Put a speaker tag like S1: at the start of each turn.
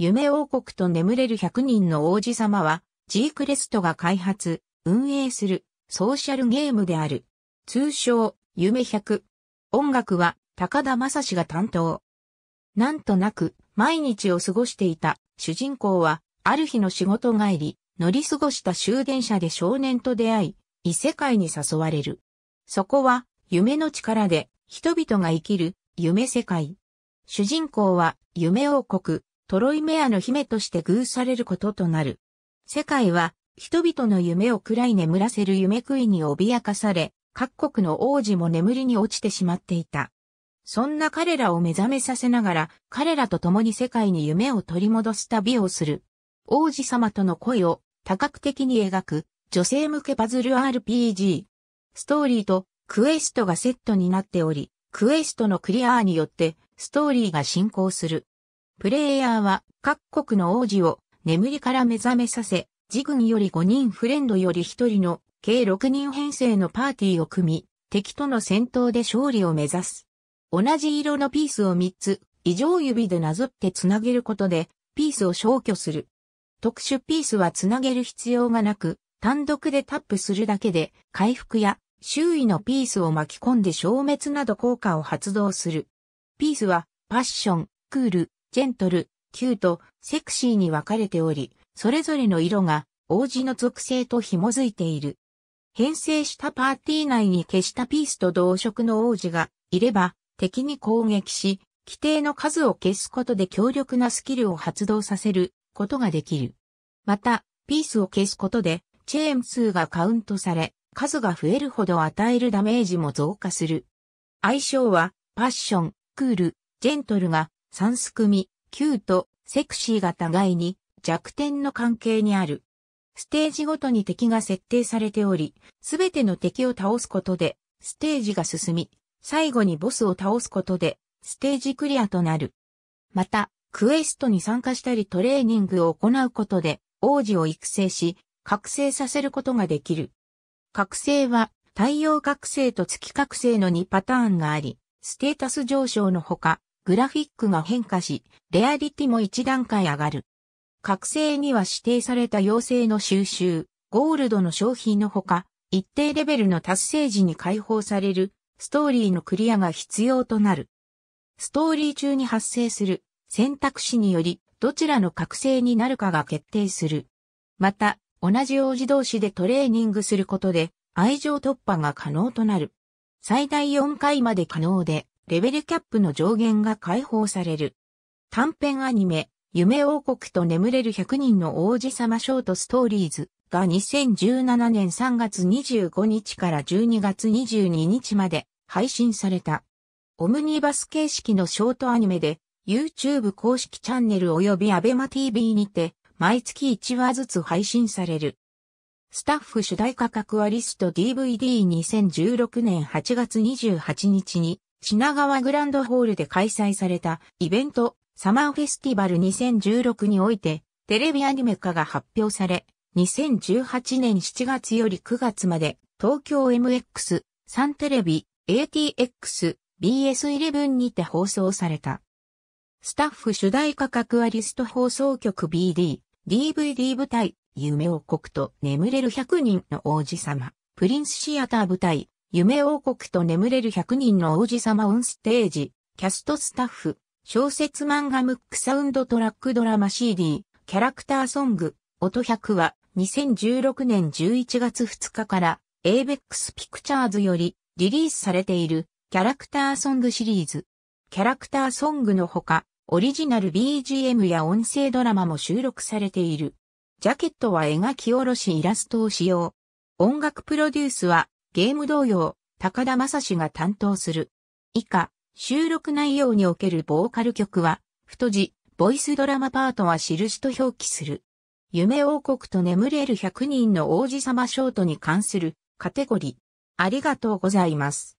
S1: 夢王国と眠れる100人の王子様は、ジークレストが開発、運営するソーシャルゲームである。通称、夢100。音楽は、高田正史が担当。なんとなく、毎日を過ごしていた主人公は、ある日の仕事帰り、乗り過ごした終電車で少年と出会い、異世界に誘われる。そこは、夢の力で、人々が生きる、夢世界。主人公は、夢王国、トロイメアの姫として偶されることとなる。世界は、人々の夢を暗い眠らせる夢食いに脅かされ、各国の王子も眠りに落ちてしまっていた。そんな彼らを目覚めさせながら、彼らと共に世界に夢を取り戻す旅をする。王子様との恋を多角的に描く女性向けパズル RPG。ストーリーとクエストがセットになっており、クエストのクリアーによってストーリーが進行する。プレイヤーは各国の王子を眠りから目覚めさせ、自軍より5人フレンドより1人の計6人編成のパーティーを組み、敵との戦闘で勝利を目指す。同じ色のピースを3つ、異常指でなぞってつなげることで、ピースを消去する。特殊ピースはつなげる必要がなく、単独でタップするだけで、回復や周囲のピースを巻き込んで消滅など効果を発動する。ピースは、パッション、クール、ジェントル、キュート、セクシーに分かれており、それぞれの色が王子の属性と紐づいている。編成したパーティー内に消したピースと同色の王子がいれば敵に攻撃し、規定の数を消すことで強力なスキルを発動させることができる。また、ピースを消すことでチェーン数がカウントされ、数が増えるほど与えるダメージも増加する。相性は、パッション、クール、ジェントルが三すくみ、ート、セクシーが互いに弱点の関係にある。ステージごとに敵が設定されており、すべての敵を倒すことで、ステージが進み、最後にボスを倒すことで、ステージクリアとなる。また、クエストに参加したりトレーニングを行うことで、王子を育成し、覚醒させることができる。覚醒は、太陽覚醒と月覚醒の2パターンがあり、ステータス上昇のほか、グラフィックが変化し、レアリティも一段階上がる。覚醒には指定された要請の収集、ゴールドの消費のほか、一定レベルの達成時に解放される、ストーリーのクリアが必要となる。ストーリー中に発生する選択肢により、どちらの覚醒になるかが決定する。また、同じ王子同士でトレーニングすることで、愛情突破が可能となる。最大4回まで可能で、レベルキャップの上限が解放される。短編アニメ、夢王国と眠れる100人の王子様ショートストーリーズが2017年3月25日から12月22日まで配信された。オムニバス形式のショートアニメで YouTube 公式チャンネル及び ABEMATV にて毎月1話ずつ配信される。スタッフ主題歌格アリスト DVD2016 年8月28日に品川グランドホールで開催されたイベントサマーフェスティバル2016においてテレビアニメ化が発表され、2018年7月より9月まで東京 MX、サンテレビ、ATX、BS11 にて放送された。スタッフ主題価格アリスト放送局 BD、DVD 舞台、夢を告と眠れる100人の王子様、プリンスシアター舞台、夢王国と眠れる100人の王子様オンステージ、キャストスタッフ、小説漫画ムックサウンドトラックドラマ CD、キャラクターソング、音100は2016年11月2日から ABEX ピクチャーズよりリリースされているキャラクターソングシリーズ。キャラクターソングのほか、オリジナル BGM や音声ドラマも収録されている。ジャケットは描き下ろしイラストを使用。音楽プロデュースはゲーム同様、高田正史が担当する。以下、収録内容におけるボーカル曲は、太字、ボイスドラマパートは印と表記する。夢王国と眠れる100人の王子様ショートに関するカテゴリー。ありがとうございます。